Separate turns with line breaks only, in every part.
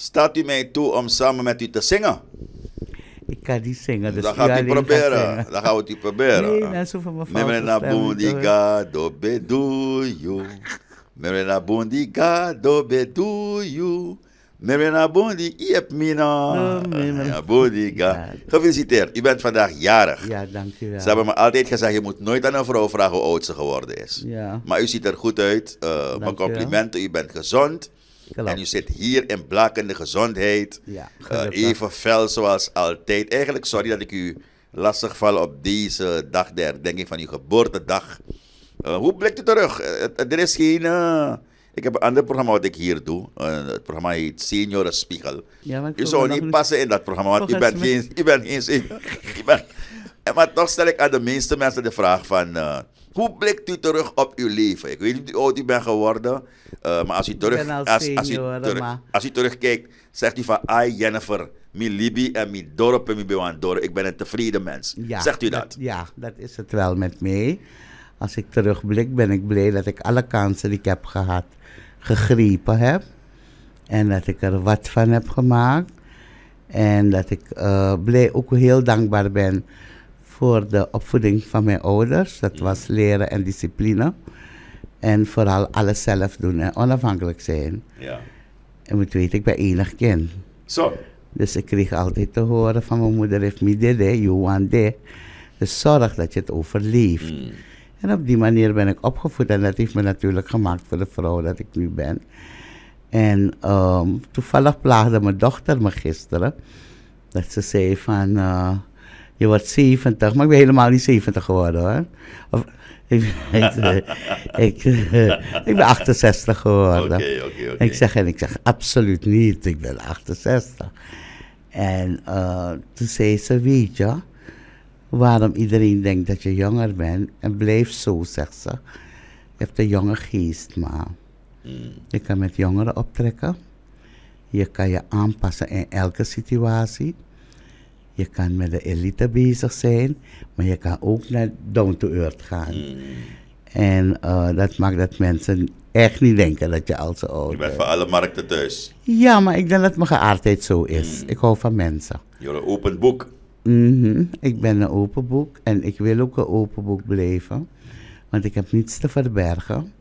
Staat u mij toe om samen met u te zingen?
Ik kan niet zingen. Dus ga gaat u proberen.
Dan gaan we het proberen. Nee, dat is van mijn vader. Meneer Meneer do Meneer na je hebt mina. Oh, Bondiga, Gefeliciteerd, u bent vandaag jarig.
Ja, wel. Ze hebben
me altijd gezegd, je moet nooit aan een vrouw vragen hoe oud ze geworden is. Ja. Maar u ziet er goed uit. Eh, mijn complimenten, u bent gezond. En u zit hier in blakende gezondheid. Ja, eh, even fel zoals altijd. Eigenlijk, sorry dat ik u lastig val op deze dag der herdenking van uw geboortedag. Eh, hoe blikt u terug? Eh, er is geen... Ik heb een ander programma wat ik hier doe. het programma heet Senioren Spiegel. Ja, u zou niet passen in dat programma, want u bent, geen, u bent geen senior. maar toch stel ik aan de meeste mensen de vraag van... Hoe blikt u terug op uw leven? Ik weet niet hoe oud u bent geworden, eh, maar als u, terug, als, als, u terug, terugkijkt, zegt u van, ai Jennifer, mi libi en mi dorp en mi dorp, Ik ben een tevreden mens. zegt u dat? Ja, dat is
het wel met mij. Als ik terugblik, ben ik blij dat ik alle kansen die ik heb gehad, gegrepen heb. En dat ik er wat van heb gemaakt. En dat ik eh, blij, ook heel dankbaar ben voor de opvoeding van mijn ouders. Dat was leren en discipline. En vooral alles zelf doen en onafhankelijk zijn. Ja. En moet weten, ik ben enig kind. Zo. Dus ik kreeg altijd te horen van mijn moeder, heeft me dit, you want day Dus zorg dat je het overleeft. Mm. En op die manier ben ik opgevoed. En dat heeft me natuurlijk gemaakt voor de vrouw dat ik nu ben. En ehm, toevallig plaagde mijn dochter me gisteren. Dat ze zei van... Eh, je wordt 70, maar ik ben helemaal niet 70 geworden hoor. Of, ik, ik, ik, ben 68 geworden. Oké, oké, oké. Ik zeg, en ik zeg, absoluut niet, ik ben 68. En uh, toen zei ze, weet je, waarom iedereen denkt dat je jonger bent. En blijf zo, zegt ze. Je hebt een jonge geest, maar mm. je kan met jongeren optrekken. Je kan je aanpassen in elke situatie. Je kan met de elite bezig zijn, maar je kan ook naar down to earth gaan. Hmm. En eh, dat maakt dat mensen echt niet denken dat je al zo oud bent. Je bent voor alle markten thuis. Ja, maar ik denk dat mijn geaardheid zo is. Hmm. Ik hou van mensen.
Je een open boek.
Mm -hmm. Ik ben een open boek en ik wil ook een open boek blijven. Want ik heb niets te verbergen.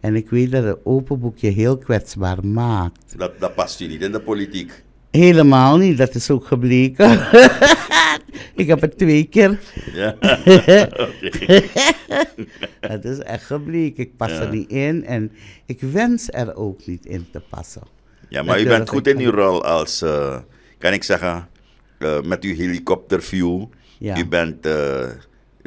En ik weet dat een open boek je heel kwetsbaar maakt.
Dat, dat past je niet in de politiek.
Helemaal niet, dat is ook gebleken. ik heb het twee keer. Ja,
Het is echt gebleken.
Ik pas er niet in en ik wens er ook niet in te passen. Ja, maar dat u bent goed in uw
rol als, eh, kan ik zeggen, eh, met uw helikopterview. Ja. U bent eh,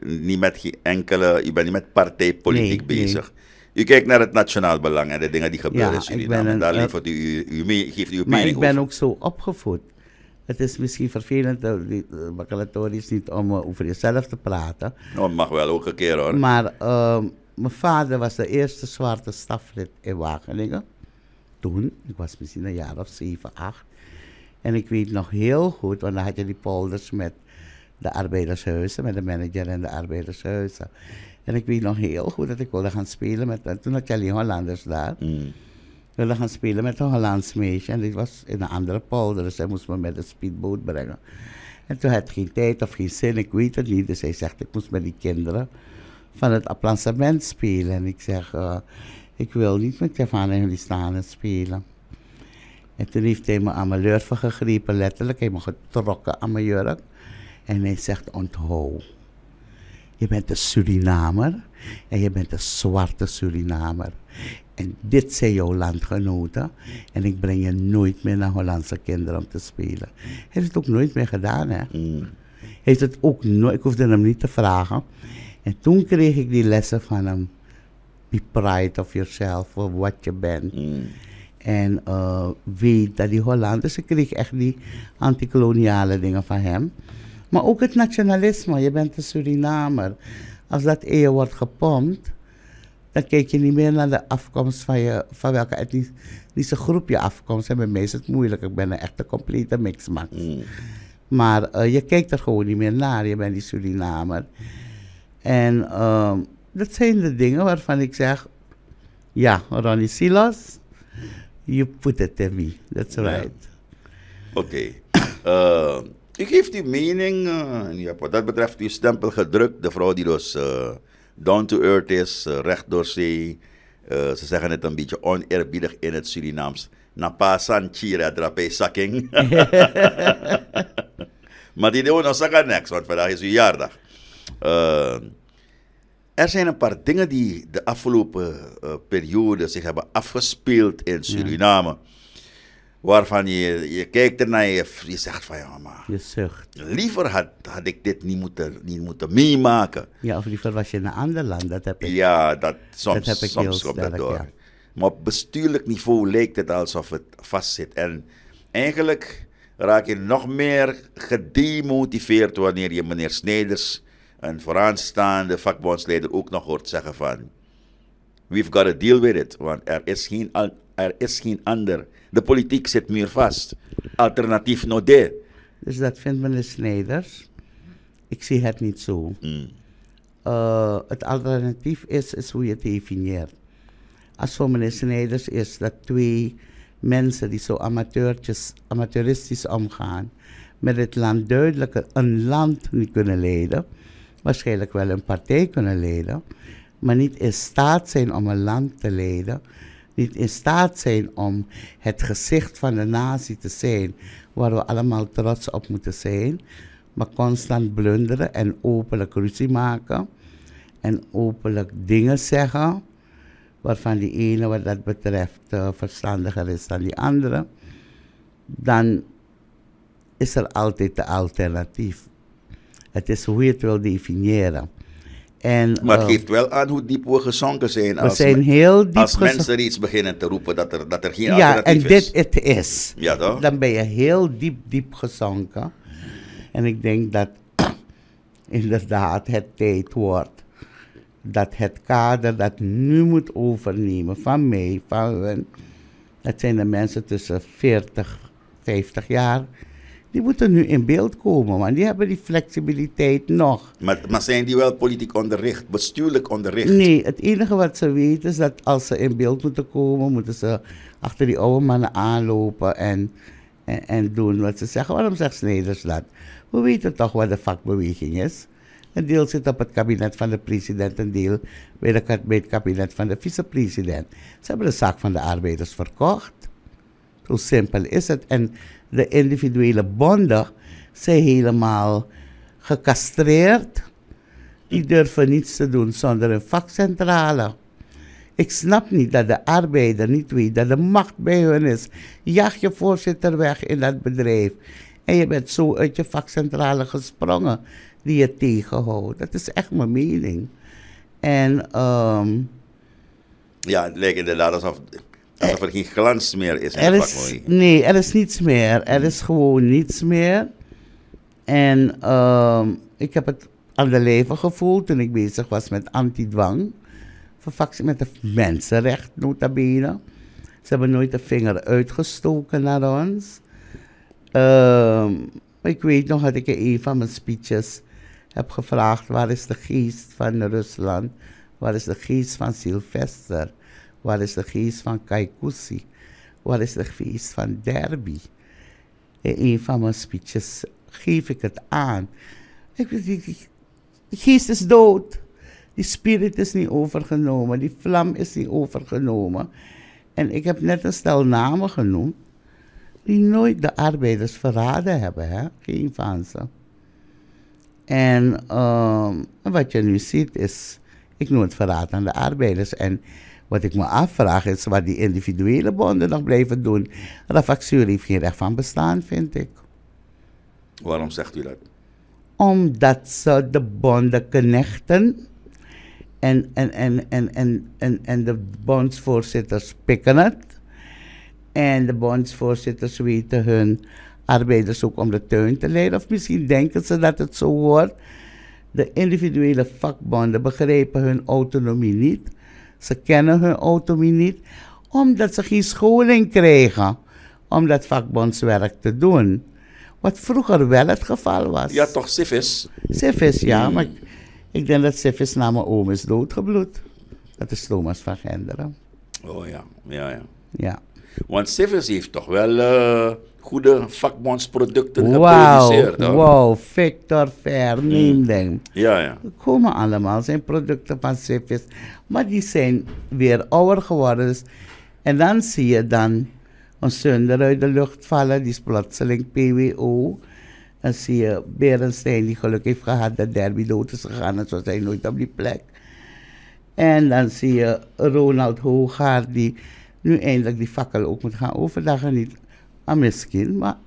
niet met enkele, u bent niet met partijpolitiek bezig. Je kijkt naar het nationaal belang en de dingen die gebeuren in Suriname. en daar levert u, u, mee, geeft u uw ik ben
ook zo opgevoed. Het is misschien vervelend, de eh, is niet om eh, over jezelf te praten.
Nou, mag wel ook een keer hoor.
Maar ehm, mijn vader was de eerste zwarte staflid in Wageningen. Toen, ik was misschien een jaar of zeven, acht. En ik weet nog heel goed, want dan had je die polders met de arbeidershuizen, met de manager en de arbeidershuizen. En ik weet nog heel goed dat ik wilde gaan spelen met... toen had je Hollanders daar. Mm. wilde gaan spelen met een Hollands meisje. En dit was in een andere polder, dus hij moest me met een speedboot brengen. En toen had ik geen tijd of geen zin, ik weet het niet. Dus hij zegt, ik moest met die kinderen van het applansement spelen. En ik zeg, eh, ik wil niet met Stefan en jullie staan en spelen. En toen heeft hij me aan mijn lurven gegrepen, letterlijk. Hij heeft me getrokken aan mijn jurk. En hij zegt, onthou je bent een Surinamer en je bent een zwarte Surinamer. En dit zijn jouw landgenoten. En ik breng je nooit meer naar Hollandse kinderen om te spelen. Hij heeft het ook nooit meer gedaan, hè? Mm. Heeft het ook nooit, ik hoefde hem niet te vragen. En toen kreeg ik die lessen van hem. Be pride of yourself, voor wat je bent. Mm. En eh, weet dat die Hollanders, ik kreeg echt die antikoloniale dingen van hem. Maar ook het nationalisme. Je bent een Surinamer. Als dat in wordt gepompt, dan kijk je niet meer naar de afkomst van, je, van welke etnische groep je afkomst. En bij mij is het moeilijk. Ik ben een echte complete mixmax. Mm. Maar eh, je kijkt er gewoon niet meer naar. Je bent die Surinamer. En ehm, dat zijn de dingen waarvan ik zeg... Ja, Ronnie Silas, you put it in me. That's right.
Oké. Okay. Eh, ik geef die mening. ja, eh, wat dat betreft die stempel gedrukt. De vrouw die dus eh, down to earth is, eh, recht door zee. ze zeggen het een beetje oneerbiedig in het Surinaams. Napasan chira drape sakking. maar die doen ons zeggen niks, want vandaag is uw jaardag. er zijn een paar dingen die de afgelopen periode zich hebben afgespeeld in Suriname waarvan je, je kijkt ernaar en je, je zegt van ja,
maar. Je zucht.
Liever had, had ik dit niet moeten, niet moeten meemaken.
Ja, of liever was je in een ander land,
dat heb ik. Ja, dat, soms, soms komt dat door. Ja. Maar op bestuurlijk niveau lijkt het alsof het vastzit. En eigenlijk raak je nog meer gedemotiveerd wanneer je meneer Snijders, een vooraanstaande vakbondsleider, ook nog hoort zeggen van... We've got to deal with it, want er is geen, er is geen ander de politiek zit meer vast. Alternatief no de.
Dus dat vindt meneer Snijders. Ik zie het niet zo. Hmm. Eh, het alternatief is, is hoe je het definieert. Als voor meneer Snijders is dat twee mensen die zo amateurtjes, amateuristisch omgaan, met het land duidelijker een land niet kunnen leiden, waarschijnlijk wel een partij kunnen leiden, maar niet in staat zijn om een land te leiden niet in staat zijn om het gezicht van de natie te zijn, waar we allemaal trots op moeten zijn, maar constant blunderen en openlijk ruzie maken en openlijk dingen zeggen, waarvan die ene wat dat betreft eh, verstandiger is dan die andere, dan is er altijd de alternatief. Het is hoe je het wil definiëren. En, maar het eh, geeft
wel aan hoe diep we gezonken zijn. Als, als mensen iets beginnen te roepen dat er, dat er geen ja, alternatief is. Ja, en dit het is. Ja, Dan
ben je heel diep, diep gezonken. En ik denk dat inderdaad het tijd wordt dat het kader dat nu moet overnemen van mij, van hun, dat zijn de mensen tussen 40, 50 jaar die moeten nu in beeld komen, want die hebben die flexibiliteit
nog. Maar, maar zijn die wel politiek onderricht, bestuurlijk onderricht? Nee,
het enige wat ze weten is dat als ze in beeld moeten komen, moeten ze achter die oude mannen aanlopen en, en, en doen wat ze zeggen. Waarom zegt Snijders dat? We weten toch wat de vakbeweging is. Een deel zit op het kabinet van de president, een deel bij, de, bij het kabinet van de vicepresident. Ze hebben de zaak van de arbeiders verkocht. Zo simpel is het. En de individuele bonden zijn helemaal gecastreerd. Die durven niets te doen zonder een vakcentrale. Ik snap niet dat de arbeider niet weet dat de macht bij hen is. Jag je voorzitter weg in dat bedrijf. En je bent zo uit je vakcentrale gesprongen die je tegenhoudt. Dat is echt mijn mening. En. Ehm,
ja, het lijkt inderdaad alsof Alsof er geen glans meer is in er is, Nee, er
is niets meer. Er is gewoon niets meer. En ehm, ik heb het aan de leven gevoeld toen ik bezig was met anti-dwang. Met de mensenrecht, nota bene. Ze hebben nooit de vinger uitgestoken naar ons. Uh, ik weet nog dat ik in een van mijn speeches heb gevraagd... waar is de geest van Rusland? Waar is de geest van Sylvester? wat is de geest van Kaikousi? wat is de geest van Derby? In een van mijn speeches geef ik het aan. Ik, die, geest is dood. Die spirit is niet overgenomen. Die vlam is niet overgenomen. En ik heb net een stel namen genoemd. Die nooit de arbeiders verraden hebben. Hè? Geen van ze. En ehm, wat je nu ziet is... Ik noem het verraad aan de arbeiders. En wat ik me afvraag is wat die individuele bonden nog blijven doen. Rafaxuur heeft geen recht van bestaan, vind ik.
Waarom zegt u dat?
Omdat ze de bonden knechten en, en, en, en, en, en, en de bondsvoorzitters pikken het. En de bondsvoorzitters weten hun arbeiders ook om de tuin te leiden. Of misschien denken ze dat het zo wordt. De individuele vakbonden begrijpen hun autonomie niet. Ze kennen hun autonomie niet, omdat ze geen scholing kregen om dat vakbondswerk te doen. Wat vroeger wel het geval was.
Ja, toch Sifis?
Sifis, ja. Hmm. Maar ik, ik denk dat Sifis na mijn oom is doodgebloed. Dat is Thomas
van Genderen. Oh ja, ja. Ja. Want Sivers heeft toch wel eh, goede vakbondsproducten geproduceerd. Wow,
Victor Ver, hmm. neem Ja, ja. Komen allemaal, zijn producten van Sivers. Maar die zijn weer ouder geworden. En dan zie je dan een zunder uit de lucht vallen, die is plotseling PWO. Dan zie je Berenstein die geluk heeft gehad dat Derby dood is gegaan, en zo zijn nooit op die plek. En dan zie je Ronald Hooghaard die nu eindelijk die fakkel ook moet gaan overdagen. Niet aan misschien, maar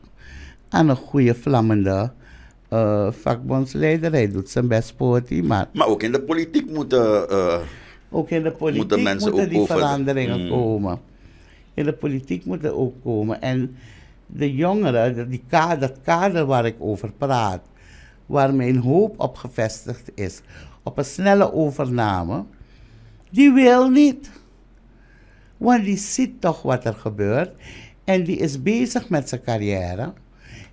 aan een goede vlammende uh, eh, vakbondsleider. Hij doet zijn best voor die, maar...
Maar ook in de politiek moeten... Uh, ook in de politiek moeten, mensen die veranderingen hmm. komen.
In de politiek moeten ook komen. En de jongeren, die kader, dat kader waar ik over praat, waar mijn hoop op gevestigd is, op een snelle overname, die wil niet. Want die ziet toch wat er gebeurt. En die is bezig met zijn carrière.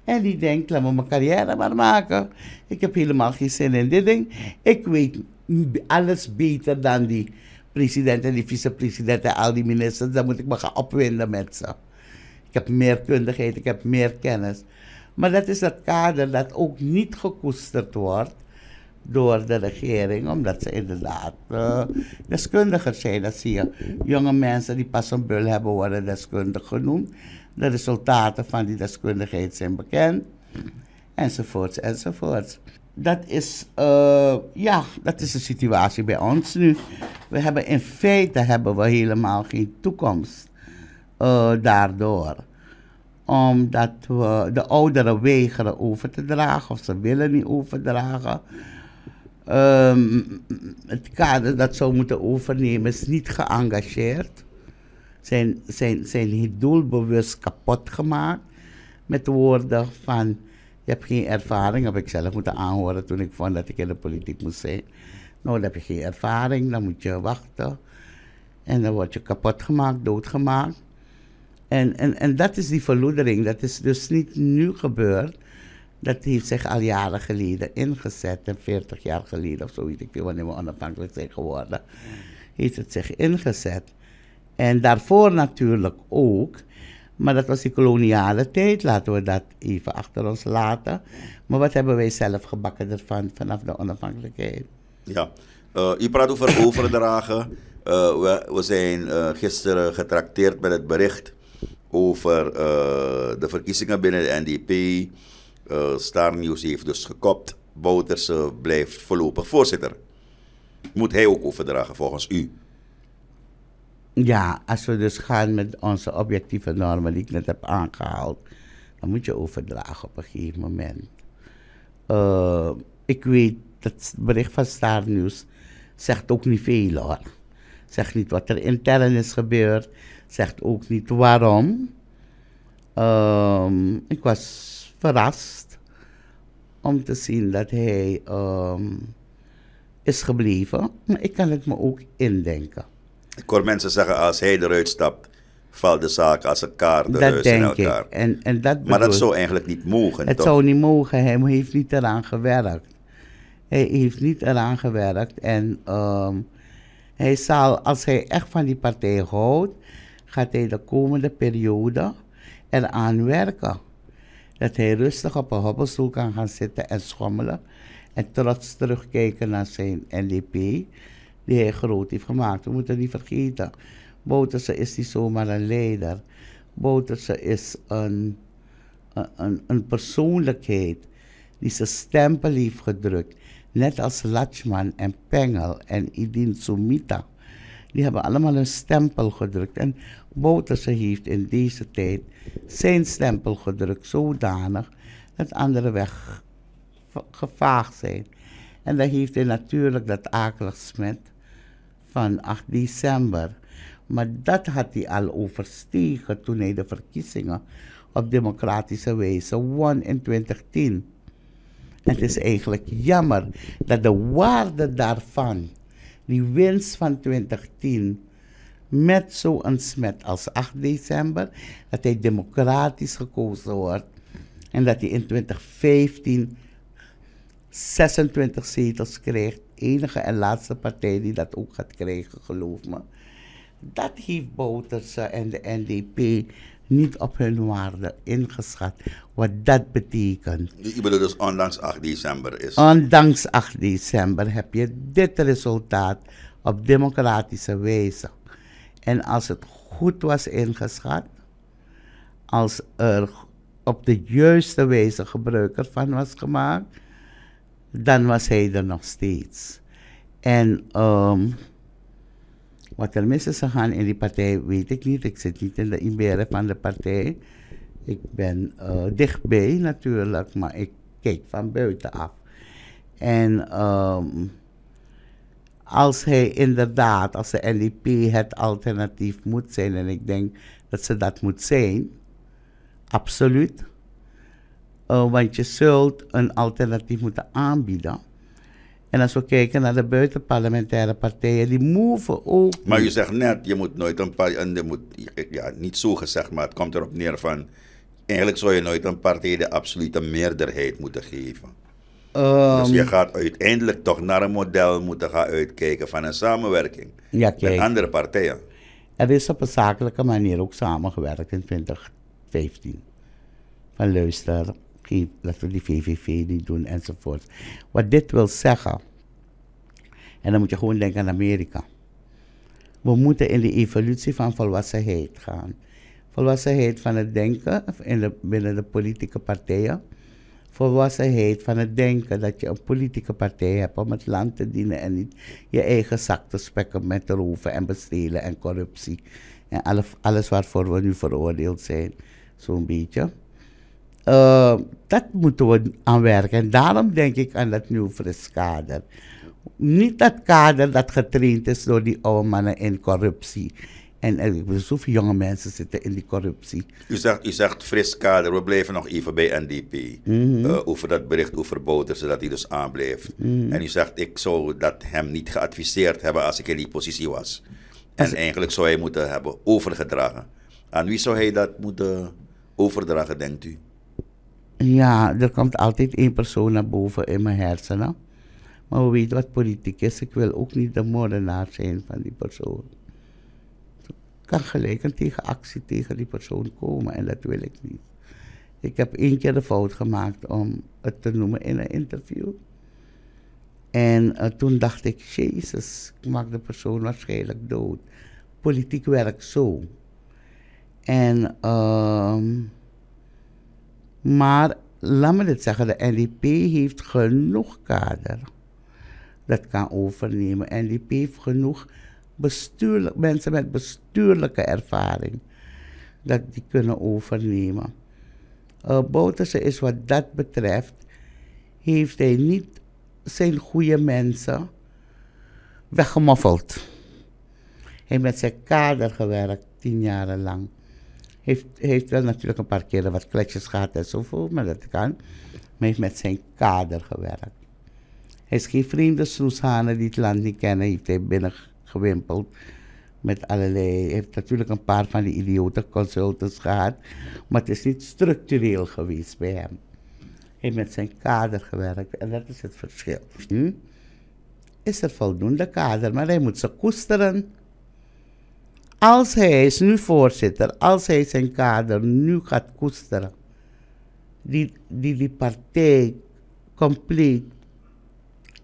En die denkt, laat me mijn carrière maar maken. Ik heb helemaal geen zin in dit ding. Ik weet alles beter dan die president en die vicepresident en al die ministers. Dan moet ik me gaan opwinden met ze. Ik heb meer kundigheid, ik heb meer kennis. Maar dat is het kader dat ook niet gekoesterd wordt door de regering, omdat ze inderdaad eh, deskundiger zijn. Dat zie je. Jonge mensen die pas een bul hebben, worden deskundig genoemd. De resultaten van die deskundigheid zijn bekend, enzovoorts, enzovoorts. Dat is, eh, ja, dat is de situatie bij ons nu. We hebben in feite hebben we helemaal geen toekomst uh, daardoor omdat we de ouderen weigeren over te dragen of ze willen niet overdragen. Ehm, het kader dat zou moeten overnemen is niet geëngageerd. Zijn, zijn, zijn doelbewust kapot gemaakt met woorden van... Je hebt geen ervaring, heb ik zelf moeten aanhoren toen ik vond dat ik in de politiek moest zijn. Nou, dan heb je geen ervaring, dan moet je wachten. En dan word je kapot gemaakt, doodgemaakt. En, en, en dat is die verloedering. Dat is dus niet nu gebeurd. Dat heeft zich al jaren geleden ingezet, en 40 jaar geleden of zoiets, ik weet wanneer we onafhankelijk zijn geworden, heeft het zich ingezet. En daarvoor natuurlijk ook, maar dat was die koloniale tijd, laten we dat even achter ons laten. Maar wat hebben wij zelf gebakken ervan vanaf de onafhankelijkheid?
Ja, uh, eh, je praat over overdragen. Eh, we, we, zijn eh, gisteren getrakteerd met het bericht over de verkiezingen binnen de NDP. Eh, Star News heeft dus gekopt. Bouters blijft voorlopig voorzitter. Moet hij ook overdragen volgens u?
Ja, als we dus gaan met onze objectieve normen die ik net heb aangehaald, dan moet je overdragen op een gegeven moment. Eh, ik weet, dat bericht van Star News zegt ook niet veel hoor. Zegt niet wat er intern is gebeurd, zegt ook niet waarom. Ehm, ik was verrast om te zien dat hij ehm, is gebleven. Maar ik kan het me ook indenken.
Ik hoor mensen zeggen, als hij eruit stapt, valt de zaak als een kaart eruit in elkaar. Ik. En,
en dat maar dat zou eigenlijk niet mogen, Het zou niet mogen, hij heeft niet eraan gewerkt. Hij heeft niet eraan gewerkt en ehm, hij zal, als hij echt van die partij houdt, gaat hij de komende periode eraan werken dat hij rustig op een hobbelstoel kan gaan zitten en schommelen en trots terugkijken naar zijn NDP e die hij groot heeft gemaakt. We moeten niet vergeten, Bouterse is niet zomaar een leider. Bouterse is een, een, een persoonlijkheid die zijn stempel heeft gedrukt. Net als Lachman en Pengel en Idin Sumita. Die hebben allemaal een stempel gedrukt. En Bouterse heeft in deze tijd zijn stempel gedrukt zodanig dat anderen weggevaagd zijn. En dat heeft hij natuurlijk dat akelig smet van 8 december. Maar dat had hij al overstegen toen hij de verkiezingen op democratische wijze won in 2010. En het is eigenlijk jammer dat de waarde daarvan, die winst van 2010, met zo'n smet als 8 december, dat hij democratisch gekozen wordt en dat hij in 2015 26 zetels krijgt, enige en laatste partij die dat ook gaat krijgen, geloof me. Dat heeft Bouterse en de NDP niet op hun waarde ingeschat. Wat dat betekent. Je
bedoelt dus ondanks 8 december is. Ondanks
8 december heb je dit resultaat op democratische wijze. En als het goed was ingeschat, als er op de juiste wijze gebruik ervan was gemaakt, dan was hij er nog steeds. En um, wat er mis is gegaan in die partij, weet ik niet. Ik zit niet in de imere van de partij. Ik ben eh, dichtbij natuurlijk, maar ik kijk van buitenaf. En ehm, als hij inderdaad, als de NDP e het alternatief moet zijn, en ik denk dat ze dat moet zijn, absoluut, eh, want je zult een alternatief moeten aanbieden. En als we kijken naar de buitenparlementaire partijen, die move ook. Maar
je zegt net, je moet nooit een partij, moet, ja, niet zo gezegd, maar het komt erop neer van, eigenlijk zou je nooit een partij de absolute meerderheid moeten geven dus ehm, je gaat uiteindelijk toch naar een model moeten gaan uitkijken van een samenwerking
met andere partijen. Er is op een zakelijke manier ook samengewerkt in 2015. Van luister, laten we die VVV niet doen enzovoort. Wat dit wil zeggen, en dan moet je gewoon denken aan Amerika. We moeten in de evolutie van volwassenheid gaan. Volwassenheid van het denken in de, binnen de politieke partijen volwassenheid van het denken dat je een politieke partij hebt om het land te dienen en niet je eigen zak te spekken met roven en bestelen en corruptie. En alles waarvoor we nu veroordeeld zijn, zo'n beetje. Eh, dat moeten we aanwerken. En daarom denk ik aan dat nieuw fris kader. Niet dat kader dat getraind is door die oude mannen in corruptie en er zoveel jonge mensen zitten in die corruptie.
U zegt, u zegt we blijven nog even bij NDP. Mm eh, over dat bericht over Bouter, zodat hij dus aanbleef. Mhm. En u zegt, ik zou dat hem niet geadviseerd hebben als ik in die positie was. En eigenlijk zou hij moeten hebben overgedragen. Aan wie zou hij dat moeten overdragen, denkt u?
Ja, er komt altijd één persoon naar boven in mijn hersenen. Maar we weten wat politiek is. Ik wil ook niet de moordenaar zijn van die persoon kan gelijk een tegenactie tegen die persoon komen. En dat wil ik niet. Ik heb één keer de fout gemaakt om het te noemen in een interview. En eh, toen dacht ik, Jezus, ik maak de persoon waarschijnlijk dood. Politiek werkt zo. En, ehm, maar laat me dit zeggen, de NDP heeft genoeg kader. Dat kan overnemen. NDP heeft genoeg bestuurlijk, mensen met bestuurlijke ervaring, dat die kunnen overnemen. Uh, Bouterse is wat dat betreft, heeft hij niet zijn goede mensen weggemoffeld. Hij heeft met zijn kader gewerkt, tien jaren lang. Heeft, heeft wel natuurlijk een paar keren wat kletjes gehad en zoveel, maar dat kan. Maar heeft met zijn kader gewerkt. Hij is geen vreemde snoeshanen die het land niet kennen, heeft hij binnen gewimpeld. Met allerlei, heeft natuurlijk een paar van die idiote consultants gehad. Maar het is niet structureel geweest bij hem. Hij heeft met zijn kader gewerkt en dat is het verschil. Nu hm? is er voldoende kader, maar hij moet ze koesteren. Als hij is nu voorzitter, als hij zijn kader nu gaat koesteren, die die, die partij compleet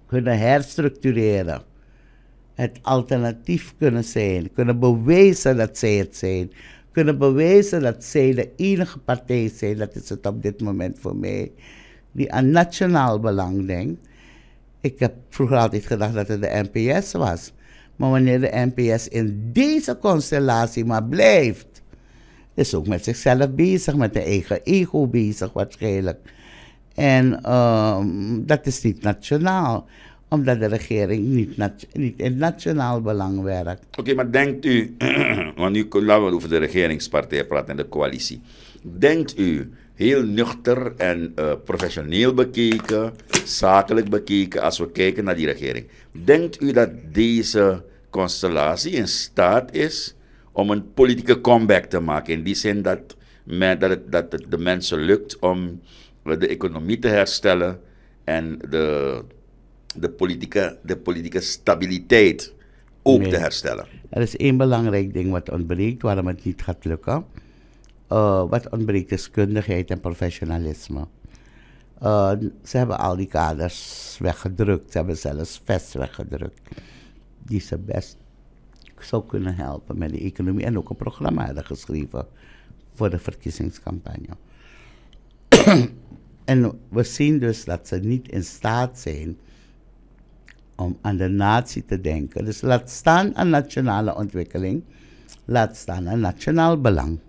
kunnen herstructureren, het alternatief kunnen zijn, kunnen bewijzen dat zij het zijn, kunnen bewijzen dat zij de enige partij zijn, dat is het op dit moment voor mij, die aan nationaal belang denkt. Ik heb vroeger altijd gedacht dat het de NPS was. Maar wanneer de NPS in deze constellatie maar blijft, is ook met zichzelf bezig, met de eigen ego bezig waarschijnlijk. En ehm, dat is niet nationaal omdat de regering niet, niet in nationaal belang werkt.
Oké, maar denkt u, want nu kunnen we over de regeringspartij praten en de coalitie. Denkt u, heel nuchter en eh, professioneel bekeken, zakelijk bekeken, als we kijken naar die regering, denkt u dat deze constellatie in staat is om een politieke comeback te maken? In die zin dat, men, dat, dat het de mensen lukt om eh, de economie te herstellen en de de politieke, de politieke stabiliteit ook te herstellen.
Er is één belangrijk ding wat ontbreekt, waarom het niet gaat lukken. Eh, wat ontbreekt is kundigheid en professionalisme. Eh, ze hebben al die kaders weggedrukt. Ze hebben zelfs vest weggedrukt. Die ze best zou kunnen helpen met de economie. En ook een programma hadden geschreven voor de verkiezingscampagne. en we zien dus dat ze niet in staat zijn om aan de natie te denken. Dus laat staan aan nationale ontwikkeling, laat staan aan nationaal belang.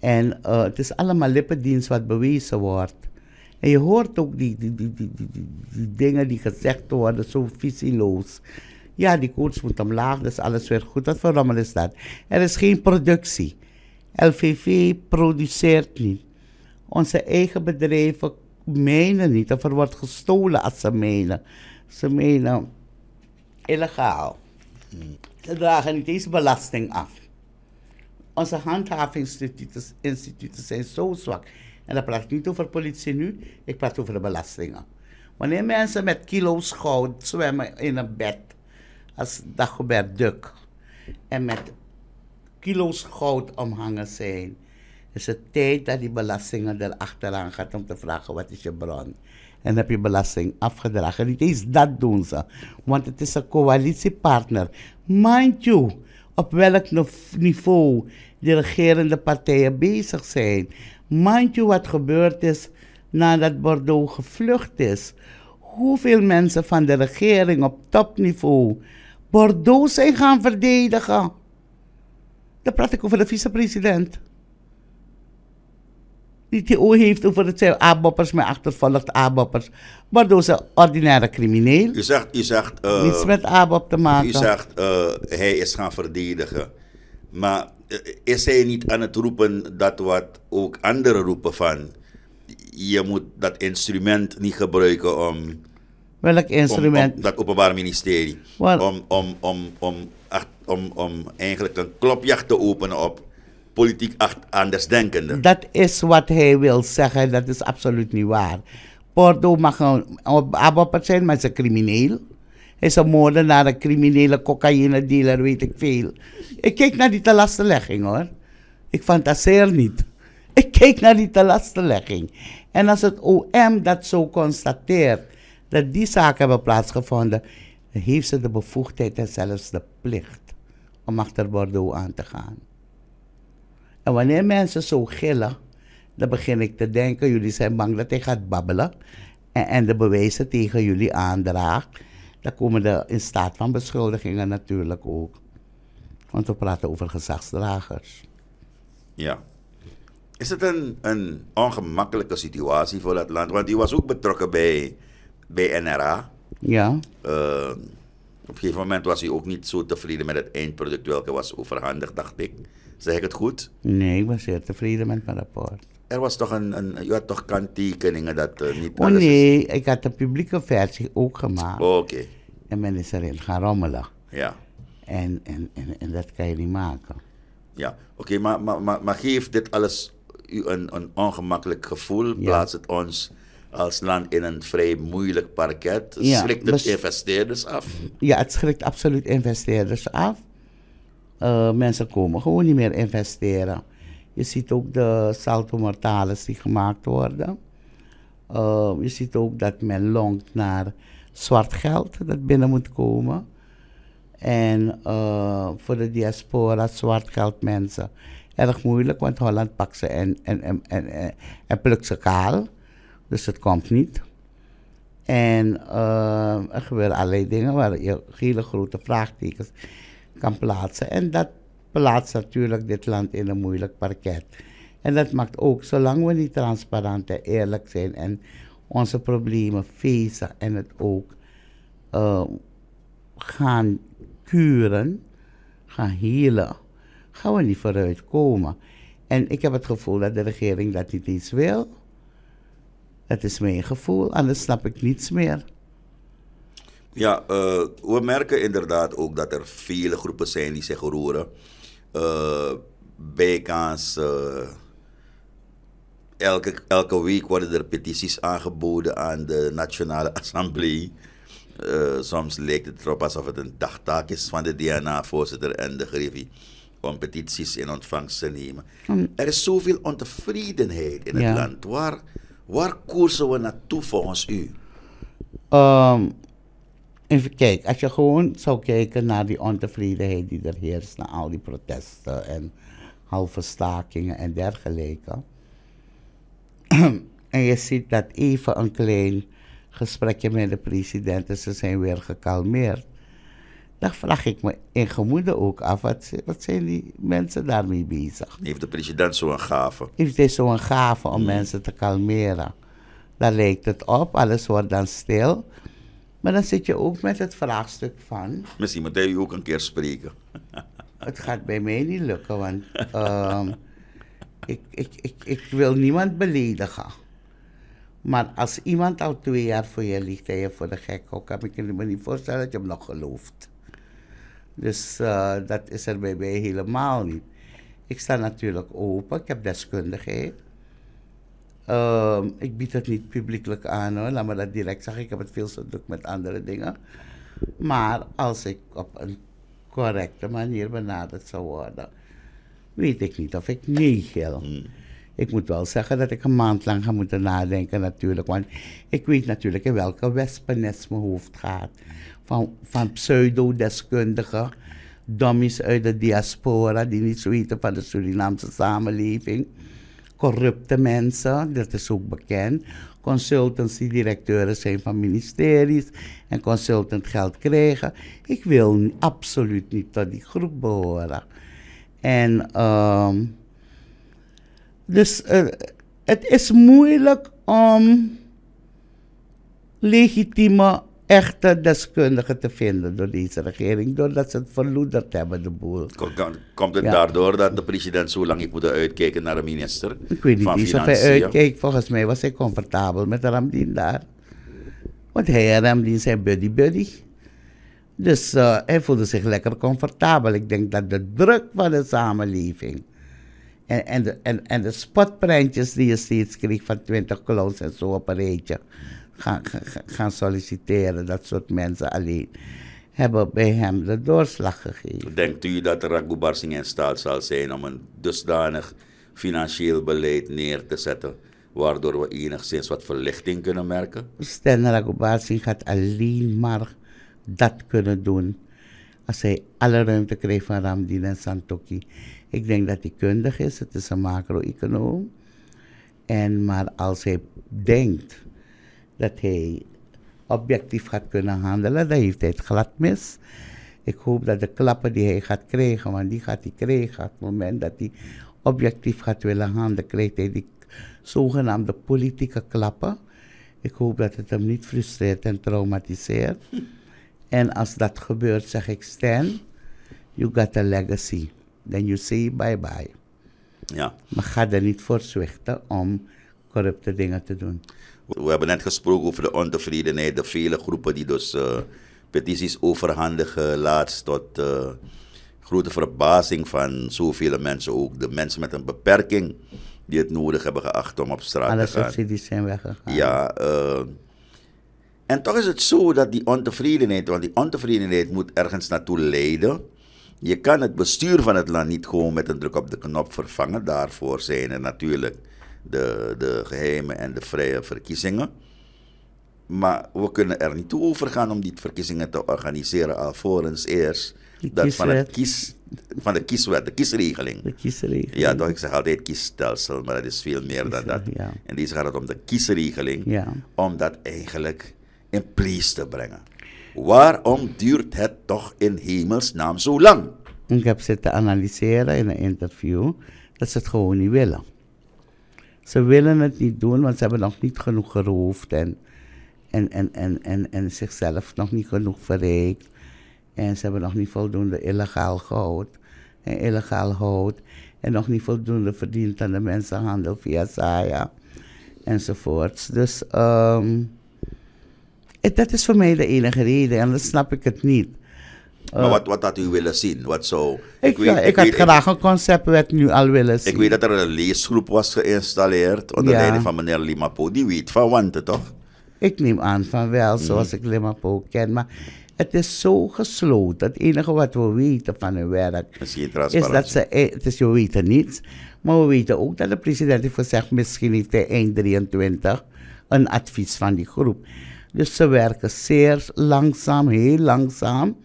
En eh, het is allemaal lippendienst wat bewezen wordt. En je hoort ook die, die, die, die, die dingen die gezegd worden, zo visieloos. Ja, die koers moet omlaag, dus alles weer goed. Wat voor rommel is dat? Er is geen productie. LVV produceert niet. Onze eigen bedrijven menen niet, of er wordt gestolen als ze menen menen illegaal. Ze dragen niet eens belasting af. Onze handhavingsinstituten zijn zo zwak. En dat praat ik niet over politie nu, ik praat over de belastingen. Wanneer mensen met kilo's goud zwemmen in een bed, als Dagobert Duk, en met kilo's goud omhangen zijn, is het tijd dat die belastingen achteraan gaat om te vragen wat is je bron en heb je belasting afgedragen. Niet eens dat doen ze, want het is een coalitiepartner. Mind you, op welk niveau de regerende partijen bezig zijn. Mind you, wat gebeurd is nadat Bordeaux gevlucht is. Hoeveel mensen van de regering op topniveau Bordeaux zijn gaan verdedigen. Dan praat ik over de vicepresident die TO heeft over het zijn aanboppers, maar achtervolgt aanboppers. Waardoor ze ordinaire
crimineel. U zegt, u zegt... Uh, niets met
aanbop te maken. U zegt,
eh, hij is gaan verdedigen. Maar eh, is hij niet aan het roepen dat wat ook anderen roepen van... Je moet dat instrument niet gebruiken om... Welk instrument? dat openbaar ministerie. om, om, om, om, om, om, om eigenlijk een klopjacht te openen op politiek denkende.
Dat is wat hij wil zeggen, dat is absoluut niet waar. Bordeaux mag een abopper zijn, maar is een crimineel. Hij is een moordenaar, een criminele cocaïne dealer, weet ik veel. Ik keek naar die telastenlegging hoor. Ik fantaseer niet. Ik keek naar die telastenlegging. En als het OM dat zo constateert, dat die zaken hebben plaatsgevonden, dan heeft ze de bevoegdheid en zelfs de plicht om achter Bordeaux aan te gaan. En wanneer mensen zo gillen, dan begin ik te denken, jullie zijn bang dat hij gaat babbelen en, en de bewijzen tegen jullie aandraagt. Dan komen de in staat van beschuldigingen natuurlijk ook. Want we praten over gezagsdragers.
Ja. Is het een, een ongemakkelijke situatie voor het land? Want die was ook betrokken bij, bij NRA. Ja. Eh, op een gegeven moment was hij ook niet zo tevreden met het eindproduct welke was overhandigd, dacht ik. Zeg ik het goed?
Nee, ik was zeer tevreden met mijn rapport.
Er was toch een, een had toch kanttekeningen dat uh, niet... Oh
nee, ik had de publieke versie ook
gemaakt. Oh, oké.
En men is erin gaan rommelen. Ja. En, en, en, en dat kan je niet maken.
Ja, oké, maar, maar, maar, maar geeft dit alles u een, een ongemakkelijk gevoel? Plaatst het ons als land in een vrij moeilijk parket? Ja, schrikt het investeerders af?
Ja, het schrikt absoluut investeerders af. Eh, mensen komen gewoon niet meer investeren. Je ziet ook de salto mortales die gemaakt worden. Eh, je ziet ook dat men longt naar zwart geld dat binnen moet komen. En eh, voor de diaspora, zwart geld mensen, erg moeilijk, want Holland pakt ze en, en, en, en, en plukt ze kaal. Dus het komt niet. En uh, er gebeuren allerlei dingen waar je hele grote vraagtekens kan plaatsen. En dat plaatst natuurlijk dit land in een moeilijk parket. En dat maakt ook, zolang we niet transparant en eerlijk zijn en onze problemen feesten en het ook eh, gaan curen, gaan healen, gaan we niet vooruit komen. En ik heb het gevoel dat de regering dat niet eens wil. Dat is mijn gevoel, anders snap ik niets meer.
Ja, eh, we merken inderdaad ook dat er vele groepen zijn die zich roeren. Uh, bijkans, eh, elke, elke week worden er petities aangeboden aan de Nationale Assemblée. Uh, eh, soms lijkt het erop alsof het een dagtaak is van de DNA-voorzitter en de griffie om petities in ontvangst te nemen. Er is zoveel ontevredenheid in het land. Waar, waar koersen we naartoe volgens u? Um,
Even kijken, als je gewoon zou kijken naar die ontevredenheid die er heerst, na al die protesten en halve stakingen en dergelijke. en je ziet dat even een klein gesprekje met de president en ze zijn weer gekalmeerd. Dan vraag ik me in gemoede ook af, wat,
wat zijn die mensen daarmee bezig? Heeft de president zo'n gave?
Heeft hij zo'n gave om hmm. mensen te kalmeren? Daar lijkt het op, alles wordt dan stil. Maar dan zit je ook met het
vraagstuk van. Misschien moet hij u ook een keer spreken. het
gaat bij mij niet lukken, want ehm, ik, ik, ik, ik wil niemand beledigen. Maar als iemand al twee jaar voor je ligt en je voor de gek ook, kan ik me niet voorstellen dat je hem nog gelooft. Dus eh, dat is er bij mij helemaal niet. Ik sta natuurlijk open, ik heb deskundigheid. Ehm, ik bied het niet publiekelijk aan hoor, laat me dat direct zeggen. Ik heb het veel zo druk met andere dingen. Maar als ik op een correcte manier benaderd zou worden, weet ik niet of ik nee gil. Hmm. Ik moet wel zeggen dat ik een maand lang ga moeten nadenken natuurlijk. Want ik weet natuurlijk in welke wespennest mijn hoofd gaat. Van, van pseudo-deskundigen, dummies uit de diaspora die zo weten van de Surinaamse samenleving corrupte mensen, dat is ook bekend. Consultants die directeuren zijn van ministeries en consultant geld krijgen. Ik wil absoluut niet tot die groep behoren. En ehm, dus eh, het is moeilijk om legitieme echte deskundigen te vinden door deze regering, doordat ze het verloederd hebben, de boel.
Komt, het daardoor dat de president zo lang niet moet uitkijken naar de minister? Ik weet niet eens
of Volgens mij was hij comfortabel met Ramdien daar. Want hij en Ramdien zijn buddy-buddy. Dus eh, hij voelde zich lekker comfortabel. Ik denk dat de druk van de samenleving en, en, de, en, en de spotprentjes die je steeds kreeg van 20 clowns en zo op een rijtje gaan, gaan solliciteren, dat soort mensen alleen, hebben bij hem de doorslag gegeven.
Denkt u dat Ragu Barsing in staat zal zijn om een dusdanig financieel beleid neer te zetten, waardoor we enigszins wat verlichting kunnen merken?
Stel Ragu Barsing gaat alleen maar dat kunnen doen als hij alle ruimte krijgt van Ramdin en Santoki, Ik denk dat hij kundig is, het is een macro-econoom. En maar als hij denkt dat hij objectief gaat kunnen handelen. Dat heeft hij het glad mis. Ik hoop dat de klappen die hij gaat krijgen, want die gaat hij krijgen. Op het moment dat hij objectief gaat willen handelen, krijgt hij die zogenaamde politieke klappen. Ik hoop dat het hem niet frustreert en traumatiseert. En als dat gebeurt, zeg ik Stan, you got a legacy. Then you say bye-bye. Ja. Maar ga er niet voor zwichten om corrupte dingen te doen.
We hebben net gesproken over de ontevredenheid, de vele groepen die dus eh, petities overhandigen, laatst tot eh, grote verbazing van zoveel mensen ook. De mensen met een beperking die het nodig hebben geacht om op straat te gaan. Alle
subsidies zijn weggegaan.
Ja, uh, en toch is het zo dat die ontevredenheid, want die ontevredenheid moet ergens naartoe leiden. Je kan het bestuur van het land niet gewoon met een druk op de knop vervangen. Daarvoor zijn er natuurlijk de, de geheime en de vrije verkiezingen. Maar we kunnen er niet toe overgaan om die verkiezingen te organiseren alvorens eerst dat van, het kies, van de kieswet, de kiesregeling. De kiesregeling. Ja, toch, ik zeg altijd kiesstelsel, maar dat is veel meer dan dat. Ja. En deze gaat het om de kiesregeling, om dat eigenlijk in place te brengen. Waarom duurt het toch in hemelsnaam zo lang?
Ik heb zitten analyseren in een interview dat ze het gewoon niet willen. Ze willen het niet doen, want ze hebben nog niet genoeg geroofd en, en, en, en, en, en zichzelf nog niet genoeg verrijkt. En ze hebben nog niet voldoende illegaal goud en illegaal hout. En nog niet voldoende verdiend aan de mensenhandel via Saya enzovoorts. Dus ehm, het, dat is voor mij de enige reden en dan snap ik het niet
maar eh. wat, wat had u willen zien? Wat zo, eh, ik, ik, had weet, graag een conceptwet nu al willen zien. Ik weet dat er een leesgroep was geïnstalleerd onder leiding van meneer Limapo. Die weet van wanten, toch?
Ik neem aan van wel, mhm. zoals ik Limapo ken. Maar het is zo gesloten. Het enige wat we weten van hun werk is, dat ze, eh, het is, we weten niets. Maar we weten ook dat de president heeft gezegd, misschien heeft hij eind 23 een advies van die groep. Dus ze werken zeer langzaam, heel langzaam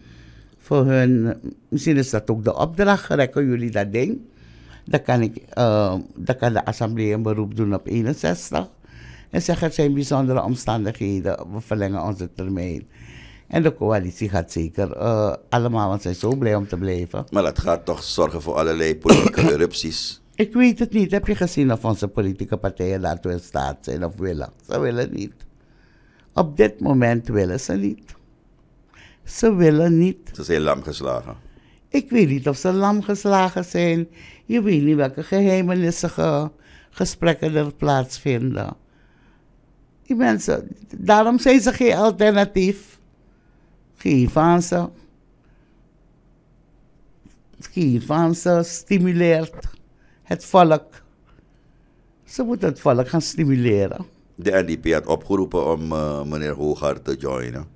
voor hun, misschien is dat ook de opdracht, rekken jullie dat ding. Dan kan, ik, ehm, dan kan de assemblee een beroep doen op 61 en zeggen het zijn bijzondere omstandigheden, we verlengen onze termijn. En de coalitie gaat zeker eh, allemaal, want zijn zo blij om te blijven. Maar
dat gaat toch zorgen voor allerlei politieke erupties?
Ik weet het niet. Heb je gezien of onze politieke partijen daartoe in staat zijn of willen? Ze willen niet. Op dit moment willen ze niet. Ze willen niet.
Ze zijn lam geslagen.
Ik weet niet of ze lam geslagen zijn. Je weet niet welke geheimnisige gesprekken er plaatsvinden. Die mensen, daarom zijn ze geen alternatief. geen aan ze. Geef aan ze stimuleert het volk. Ze moeten het volk gaan stimuleren.
De NDP had opgeroepen om uh, meneer Hooghart te joinen.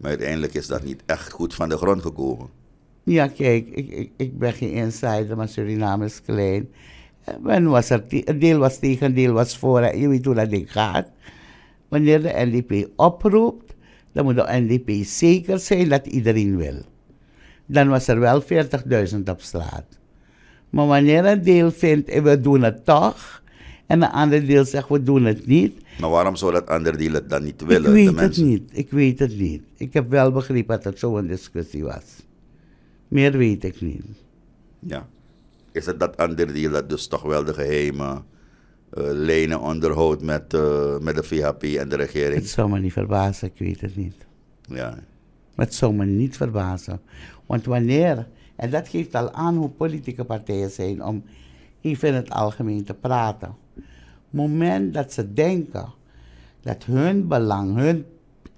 Maar uiteindelijk is dat niet echt goed van de grond gekomen.
Ja, kijk, ik, ik, ik ben geen insider, maar Suriname is klein. was er, een deel was tegen, deel was voor. Je weet hoe dat ding gaat. Wanneer de NDP oproept, dan moet de NDP zeker zijn dat iedereen wil. Dan was er wel 40.000 op straat. Maar wanneer een deel vindt, en eh, we doen het toch, en een ander deel zegt,
we doen het niet. Maar waarom zou dat ander deel het dan niet willen? Ik weet het niet.
Ik weet het niet. Ik heb wel begrepen dat het zo'n discussie was. Meer weet ik niet.
Ja. Is het dat ander deel dat dus toch wel de geheime uh, lijnen onderhoudt met, eh, met de VHP en de regering? Het
zou me niet verbazen, ik weet het niet. Ja. het zou me niet verbazen. Want wanneer, en dat geeft al aan hoe politieke partijen zijn om hier in het algemeen te praten moment dat ze denken dat hun belang, hun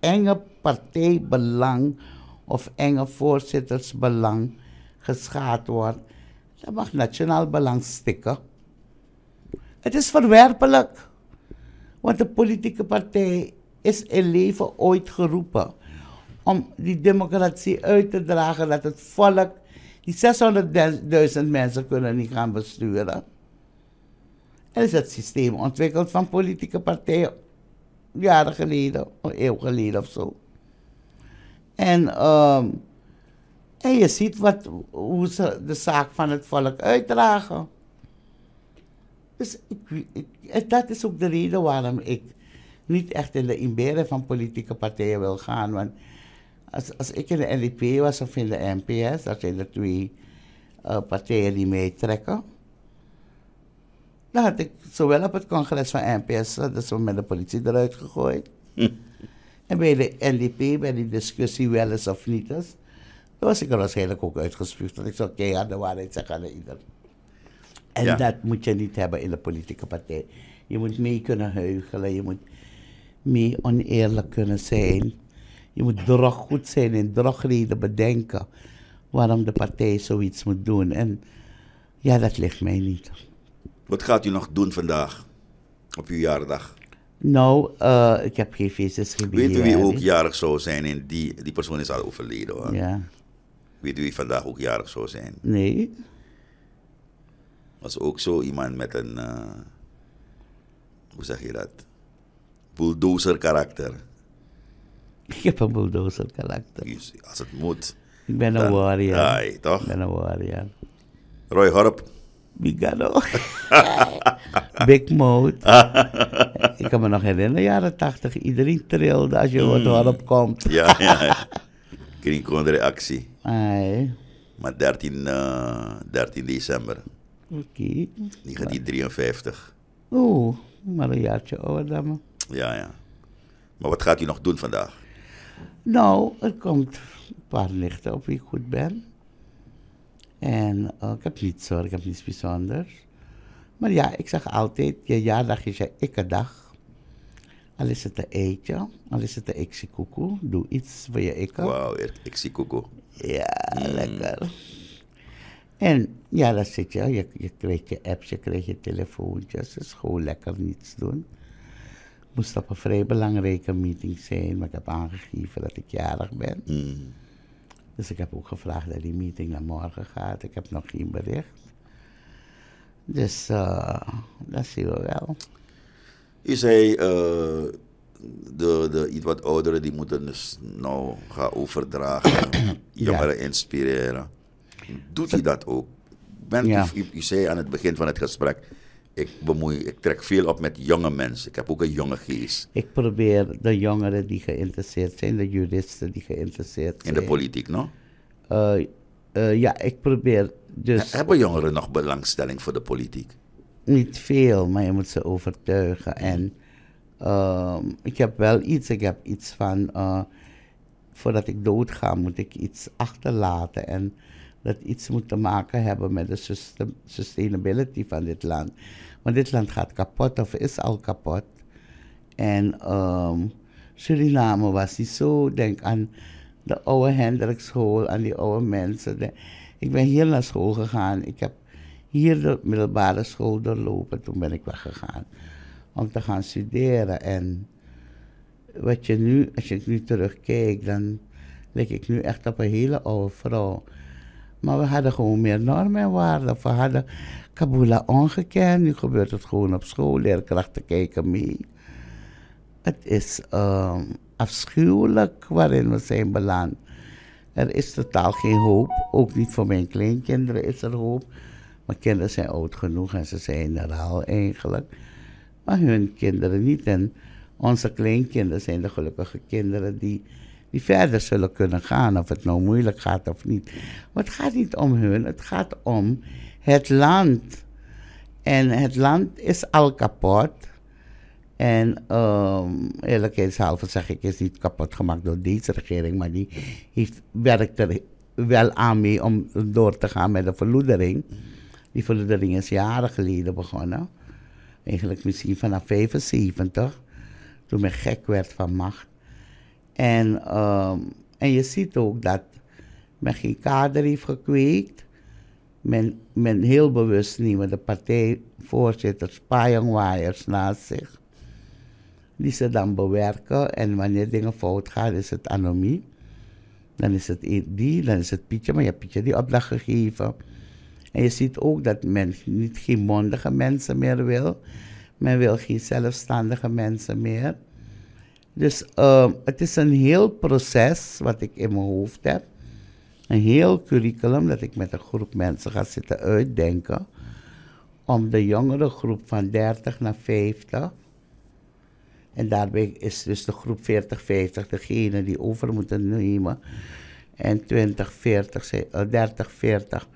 enge partijbelang of enge voorzittersbelang geschaad wordt, dan mag nationaal belang stikken. Het is verwerpelijk, want de politieke partij is in leven ooit geroepen om die democratie uit te dragen dat het volk, die 600.000 mensen kunnen niet gaan besturen. Er is het systeem ontwikkeld van politieke partijen jaren geleden, een eeuw geleden of zo. En, ehm, en je ziet wat, hoe ze de zaak van het volk uitdragen. Dus ik, dat is ook de reden waarom ik niet echt in de imberen van politieke partijen wil gaan. Want als, als ik in de NDP was of in de NPS, dat zijn de twee eh, partijen die trekken. Dat nou, had ik zowel op het congres van NPS, dat is met de politie eruit gegooid. En bij de NDP, bij die discussie wel eens of niet eens, daar was ik er waarschijnlijk ook uitgespuugd. Dat ik zo keihard de waarheid zeg aan ieder. En dat moet je niet hebben in de politieke partij. Je moet mee kunnen heugelen, je moet mee oneerlijk kunnen zijn. Je moet drog goed zijn en drogreden bedenken waarom de partij zoiets moet doen. En ja, dat ligt mij niet.
Wat gaat u nog doen vandaag op uw jaardag?
Nou, eh, ik heb geen feestjes
gebeurd. Weet u wie ook jarig zou zijn en die, die persoon is al overleden hoor? Ja. Weet u wie vandaag ook jarig zou zijn? Nee. Was ook zo iemand met een, eh, hoe zeg je dat? Bulldozer karakter.
Ik heb een bulldozer karakter. als het moet. Ik ben een warrior. Ja, toch? Ik ben een warrior. Roy Horp. Bigano. Big Mode.
ik kan me nog herinneren, jaren
tachtig. Iedereen trilde als je mm. wat op komt.
ja, ja. ja. Kring reactie. Maar 13, 13 eh, december. Oké. Okay. 1953.
Oeh, maar een jaartje ouder dan me.
Ja, ja. Maar wat gaat u nog doen vandaag?
Nou, er komt een paar lichten op wie ik goed ben. En eh, ik heb niets hoor, ik heb niets bijzonders. Maar ja, ik zeg altijd, je jaardag is je ikke dag. Al is het een eitje, al is het een iksikoko. Doe iets voor je
ikke. Wauw, het iksikoko. Ja, mm. lekker.
En ja, dat zit je. je. Je je apps, je krijgt je telefoontjes. Dus gewoon lekker niets doen. Moest op een vrij belangrijke meeting zijn, maar ik heb aangegeven dat ik jarig ben. Mm. Dus ik heb ook gevraagd dat die meeting naar morgen gaat. Ik heb nog geen bericht. Dus eh, dat zien we wel.
u zei eh, de, de iets wat ouderen, die moeten dus nou gaan overdragen, jongeren inspireren. Doet hij dat ook? Bent, u, u zei aan het begin van het gesprek, ik bemoei, ik trek veel op met jonge mensen. Ik heb ook een jonge geest.
Ik probeer de jongeren die geïnteresseerd zijn, de juristen die geïnteresseerd zijn. In de politiek, no? Eh, eh, ja, ik probeer dus... Hebben
jongeren nog belangstelling voor de politiek?
Niet veel, maar je moet ze overtuigen. Mm. En ehm, ik heb wel iets, ik heb iets van... Eh, voordat ik doodga moet ik iets achterlaten en dat iets moet te maken hebben met de sustainability van dit land. Want dit land gaat kapot of is al kapot. En ehm, Suriname was niet zo. Denk aan de oude Hendriksschool, aan die oude mensen. ik ben hier naar school gegaan. Ik heb hier de middelbare school doorlopen. Toen ben ik weggegaan om te gaan studeren. En wat je nu, als je nu terugkijkt, dan lijk ik nu echt op een hele oude vrouw. Maar we hadden gewoon meer normen en waarden. We hadden Kabula ongekend. Nu gebeurt het gewoon op school. Leerkrachten kijken mee. Het is ehm, afschuwelijk waarin we zijn beland. Er is totaal geen hoop. Ook niet voor mijn kleinkinderen is er hoop. Mijn kinderen zijn oud genoeg en ze zijn er al eigenlijk. Maar hun kinderen niet. En onze kleinkinderen zijn de gelukkige kinderen die die verder zullen kunnen gaan. Of het nou moeilijk gaat of niet. Maar het gaat niet om hun, het gaat om het land. En het land is al kapot. En um, ehm, eerlijkheidshalve zeg ik, is niet kapot gemaakt door deze regering, maar die heeft, werkt er wel aan mee om door te gaan met de verloedering. Die verloedering is jaren geleden begonnen. Eigenlijk misschien vanaf 75, toen men gek werd van macht. En, ehm, en je ziet ook dat men geen kader heeft gekweekt. Men, men heel bewust met de partijvoorzitters, paaienwaaiers naast zich. Die ze dan bewerken. En wanneer dingen fout gaan, is het anomie. Dan is het die, dan is het Pietje. Maar je hebt Pietje die opdracht gegeven. En je ziet ook dat men niet geen mondige mensen meer wil. Men wil geen zelfstandige mensen meer. Dus ehm, het is een heel proces wat ik in mijn hoofd heb. Een heel curriculum dat ik met een groep mensen ga zitten uitdenken. Om de jongere groep van 30 naar 50. En daarbij is dus de groep 40, 50 degene die over moeten nemen. En 20, 40, 30, 40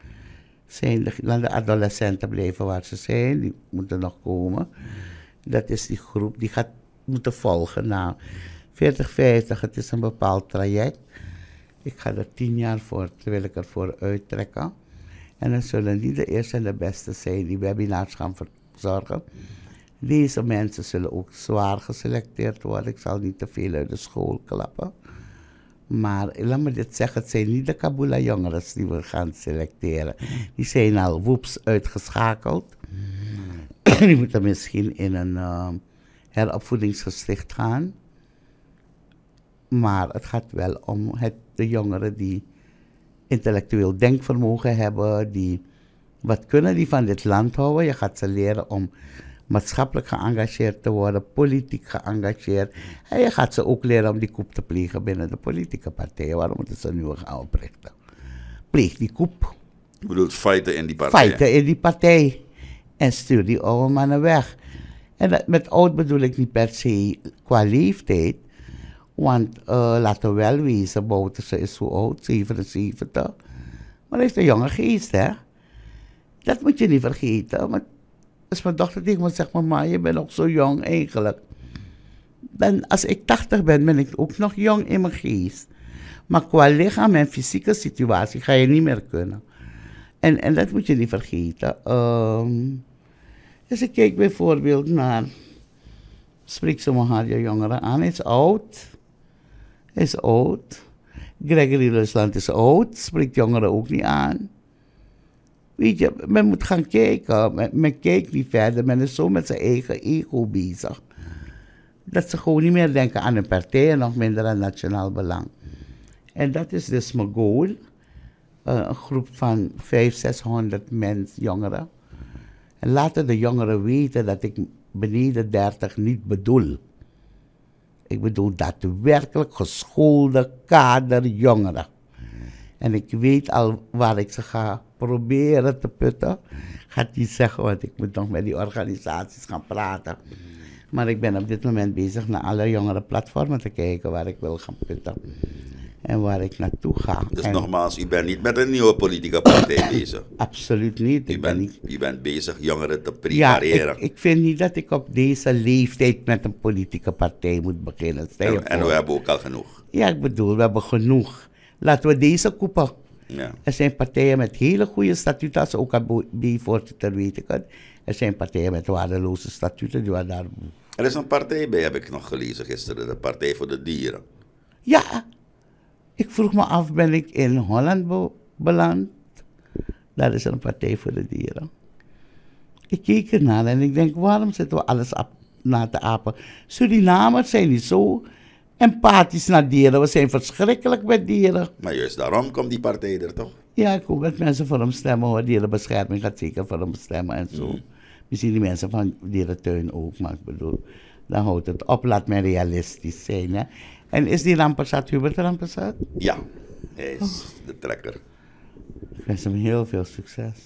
zijn de adolescenten blijven waar ze zijn. Die moeten nog komen. Dat is die groep die gaat moeten volgen. Nou, 40, 50, het is een bepaald traject. Ik ga er tien jaar voor, wil ik ervoor uittrekken. En dan zullen niet de eerste en de beste zijn die webinars gaan verzorgen. Deze mensen zullen ook zwaar geselecteerd worden. Ik zal niet te veel uit de school klappen. Maar laat me dit zeggen, het zijn niet de Kabula jongeren die we gaan selecteren. Die zijn al woeps uitgeschakeld. die moeten misschien in een... Eh, heropvoedingsgesticht gaan. Maar het gaat wel om het, de jongeren die intellectueel denkvermogen hebben, die wat kunnen die van dit land houden. Je gaat ze leren om maatschappelijk geëngageerd te worden, politiek geëngageerd. En je gaat ze ook leren om die koep te plegen binnen de politieke partijen. Waarom moeten ze nu
gaan oprichten?
Pleeg die koep.
Je bedoelt feiten in die partij? Feiten
in die partij. En stuur die oude mannen weg. En dat, met oud bedoel ik niet per se qua leeftijd. Want eh, laten we wel wezen, Bouterse is zo oud, 77. Maar hij heeft een jonge geest, hè. Dat moet je niet vergeten. Maar als mijn dochter tegen me zegt, mama, je bent nog zo jong eigenlijk. Dan, als ik 80 ben, ben ik ook nog jong in mijn geest. Maar qua lichaam en fysieke situatie ga je niet meer kunnen. En, en dat moet je niet vergeten. Ehm, dus ik kijk bijvoorbeeld naar spreek sommige jongeren aan. Hij is oud. Hij is oud. Gregory Rusland is oud. Spreekt jongeren ook niet aan. Weet je, men moet gaan kijken. Men, kijkt niet verder. Men is zo met zijn eigen ego bezig. Dat ze gewoon niet meer denken aan een partij en nog minder aan nationaal belang. En dat is dus mijn goal. Eh, een groep van 500, 600 mensen, jongeren en laten de jongeren weten dat ik beneden 30 niet bedoel. Ik bedoel daadwerkelijk geschoolde kaderjongeren. En ik weet al waar ik ze ga proberen te putten. Gaat die zeggen, want ik moet nog met die organisaties gaan praten. Maar ik ben op dit moment bezig naar alle jongere platformen te kijken waar ik wil gaan putten en waar ik naartoe ga. Dus nogmaals,
u bent niet met een nieuwe politieke partij bezig?
Absoluut niet.
Je bent, bezig jongeren te prepareren. Ja,
ik, vind niet dat ik op deze leeftijd met een politieke partij moet beginnen. En, en, we hebben ook al genoeg. Ja, ik bedoel, we hebben genoeg. Laten we deze koepel. Ja. Er zijn partijen met hele goede statuten, als ook bij voorzitter weten kan. Er zijn partijen met waardeloze statuten die waren daar.
Er is een partij bij, heb ik nog gelezen gisteren, de Partij voor de Dieren.
Ja, ik vroeg me af, ben ik in Holland beland? Daar is een partij voor de dieren. Ik keek ernaar en ik denk, waarom zetten we alles na te apen? Surinamers zijn niet zo empathisch naar dieren. We zijn verschrikkelijk met dieren.
Maar juist daarom komt die partij er toch?
Ja, ik hoop dat mensen voor hem stemmen hoor. Dierenbescherming gaat zeker voor hem stemmen en zo. Misschien mm. die mensen van dierentuin ook, maar ik bedoel, dan houdt het op. Laat mij realistisch zijn. Hè. En is die Rampasat Hubert Rampersad?
Ja, hij is de trekker.
Ik wens hem heel veel succes.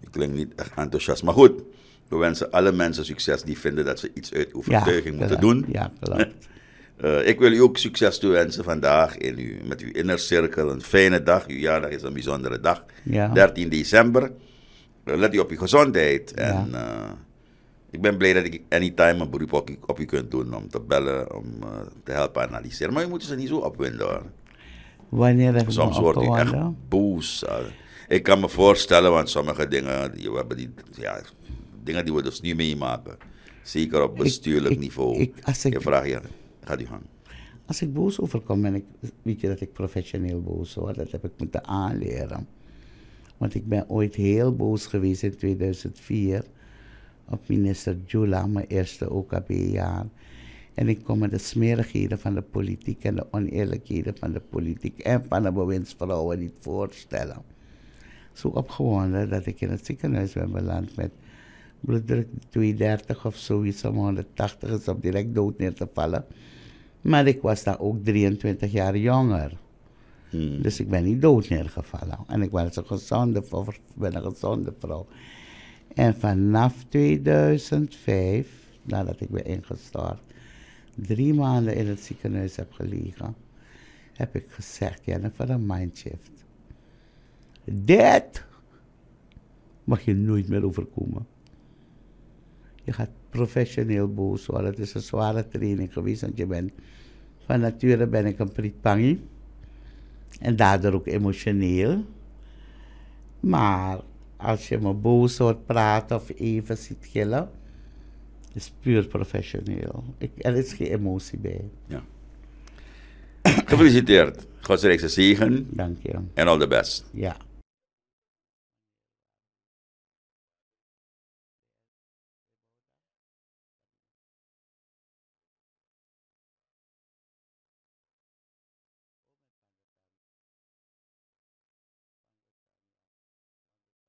Ik klink niet echt enthousiast, maar goed. We wensen alle mensen succes die vinden dat ze iets uit overtuiging moeten doen. Ja, klopt. Eh, ik wil u ook succes toewensen vandaag in u, met uw inner cirkel. Een fijne dag. Uw jaardag is een bijzondere dag. 13 december. Eh, let op uw gezondheid. En eh, ik ben blij dat ik anytime een beroep op, op je kunt doen om te bellen, om eh, te helpen analyseren. Maar je moet ze niet zo opwinden hoor.
Wanneer heb Soms word ik echt
boos. Eh. Ik kan me voorstellen, want sommige dingen, die, we hebben die, ja, dingen die we dus nu meemaken, zeker op bestuurlijk niveau. Ik, je vraagt, je, gaat u gang.
Als ik boos overkom, ben ik, weet je dat ik professioneel boos word. Dat heb ik moeten aanleren. Want ik ben ooit heel boos geweest in 2004 op minister Jula, mijn eerste OKB-jaar. En ik kom met de smerigheden van de politiek en de oneerlijkheden van de politiek en van de bewindsvrouwen niet voorstellen. Zo opgewonden dat ik in het ziekenhuis ben beland met bloeddruk 32 of zoiets, om 180 is om direct dood neer te vallen. Maar ik was daar ook 23 jaar jonger. Hmm. Dus ik ben niet dood neergevallen. En ik was een gezonde, ben een gezonde vrouw. En vanaf 2005, nadat ik ben ingestort, drie maanden in het ziekenhuis heb gelegen, heb ik gezegd, Jennifer, een mindshift. Dit mag je nooit meer overkomen. Je gaat professioneel boos worden. Het is een zware training geweest, want je bent... Van nature ben ik een prietpangi. En daardoor ook emotioneel. Maar als je me boos hoort praten of even ziet gillen, is puur professioneel. Ik, er is geen emotie bij.
Ja. Gefeliciteerd. Gods zegen. Dank je. En all the best. Ja.